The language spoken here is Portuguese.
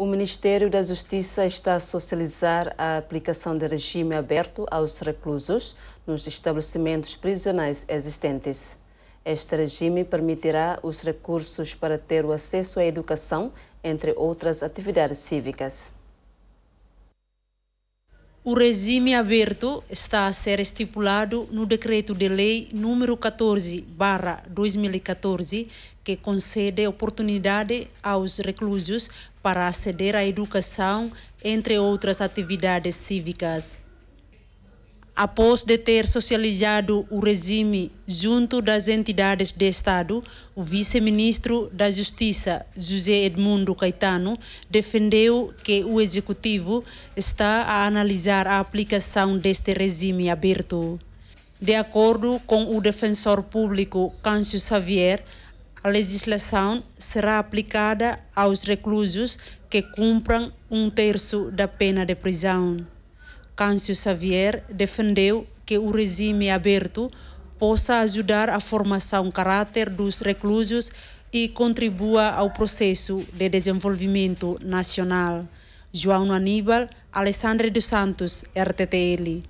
O Ministério da Justiça está a socializar a aplicação de regime aberto aos reclusos nos estabelecimentos prisionais existentes. Este regime permitirá os recursos para ter o acesso à educação, entre outras atividades cívicas. O regime aberto está a ser estipulado no Decreto de Lei número 14-2014, que concede oportunidade aos reclusos para aceder à educação, entre outras atividades cívicas após de ter socializado o regime junto das entidades de Estado, o vice-ministro da Justiça, José Edmundo Caetano, defendeu que o Executivo está a analisar a aplicação deste regime aberto. De acordo com o defensor público Câncio Xavier, a legislação será aplicada aos reclusos que cumpram um terço da pena de prisão. Câncio Xavier defendeu que o regime aberto possa ajudar a formação caráter dos reclusos e contribua ao processo de desenvolvimento nacional. João Aníbal, Alessandro dos Santos, RTTL.